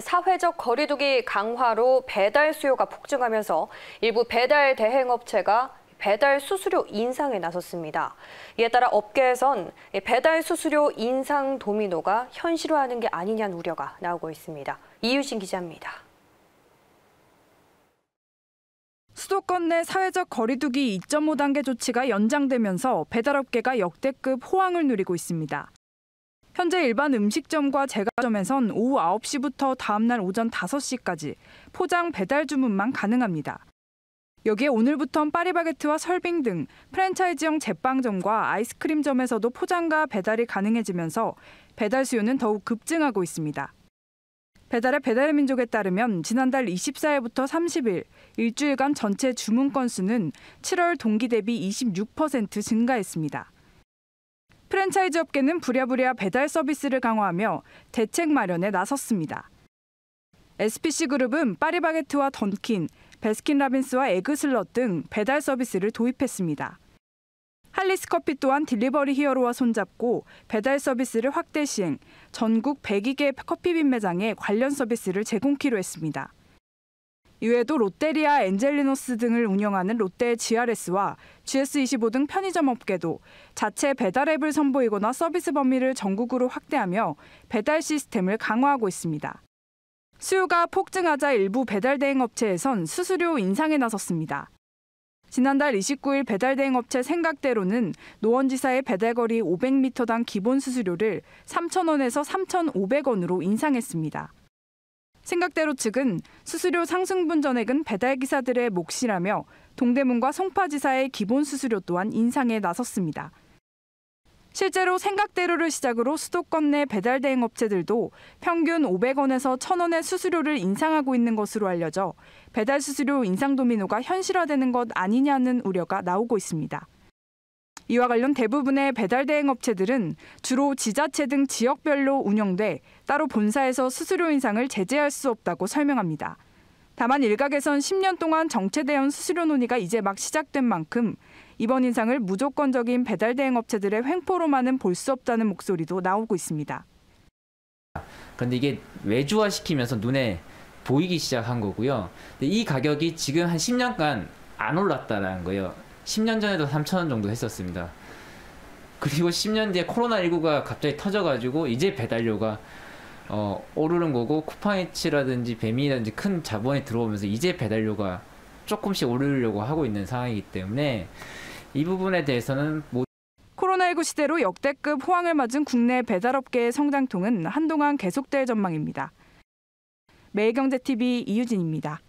사회적 거리두기 강화로 배달 수요가 폭증하면서 일부 배달 대행업체가 배달 수수료 인상에 나섰습니다. 이에 따라 업계에선 배달 수수료 인상 도미노가 현실화하는 게 아니냐는 우려가 나오고 있습니다. 이유신 기자입니다. 수도권 내 사회적 거리두기 2.5단계 조치가 연장되면서 배달업계가 역대급 호황을 누리고 있습니다. 현재 일반 음식점과 제과점에선 오후 9시부터 다음날 오전 5시까지 포장 배달 주문만 가능합니다. 여기에 오늘부턴 파리바게트와 설빙 등 프랜차이즈형 제빵점과 아이스크림점에서도 포장과 배달이 가능해지면서 배달 수요는 더욱 급증하고 있습니다. 배달의 배달의 민족에 따르면 지난달 24일부터 30일 일주일간 전체 주문 건수는 7월 동기 대비 26% 증가했습니다. 프랜차이즈 업계는 부랴부랴 배달 서비스를 강화하며 대책 마련에 나섰습니다. SPC그룹은 파리바게트와 던킨, 베스킨라빈스와 에그슬럿 등 배달 서비스를 도입했습니다. 할리스커피 또한 딜리버리 히어로와 손잡고 배달 서비스를 확대 시행, 전국 102개 커피빈 매장에 관련 서비스를 제공키로 했습니다. 이외에도 롯데리아, 엔젤리노스 등을 운영하는 롯데 GRS와 GS25 등 편의점 업계도 자체 배달앱을 선보이거나 서비스 범위를 전국으로 확대하며 배달 시스템을 강화하고 있습니다. 수요가 폭증하자 일부 배달 대행 업체에선 수수료 인상에 나섰습니다. 지난달 29일 배달 대행 업체 생각대로는 노원지사의 배달거리 500m당 기본 수수료를 3,000원에서 3,500원으로 인상했습니다. 생각대로 측은 수수료 상승분 전액은 배달 기사들의 몫이라며 동대문과 송파지사의 기본 수수료 또한 인상에 나섰습니다. 실제로 생각대로를 시작으로 수도권 내 배달 대행 업체들도 평균 500원에서 1,000원의 수수료를 인상하고 있는 것으로 알려져 배달 수수료 인상 도미노가 현실화되는 것 아니냐는 우려가 나오고 있습니다. 이와 관련 대부분의 배달 대행 업체들은 주로 지자체 등 지역별로 운영돼 따로 본사에서 수수료 인상을 제재할 수 없다고 설명합니다. 다만 일각에선 10년 동안 정체되어 온 수수료 논의가 이제 막 시작된 만큼 이번 인상을 무조건적인 배달 대행 업체들의 횡포로만은 볼 수 없다는 목소리도 나오고 있습니다. 그런데 이게 외주화 시키면서 눈에 보이기 시작한 거고요. 이 가격이 지금 한 10년간 안올랐다는 거예요. 10년 전에도 3천원 정도 했었습니다. 그리고 10년 뒤에 코로나19가 갑자기 터져가지고 이제 배달료가 어, 오르는 거고 쿠팡이츠라든지 배민이라든지 큰 자본이 들어오면서 이제 배달료가 조금씩 오르려고 하고 있는 상황이기 때문에 이 부분에 대해서는 뭐 코로나19 시대로 역대급 호황을 맞은 국내 배달업계의 성장통은 한동안 계속될 전망입니다. 매일경제TV 이유진입니다.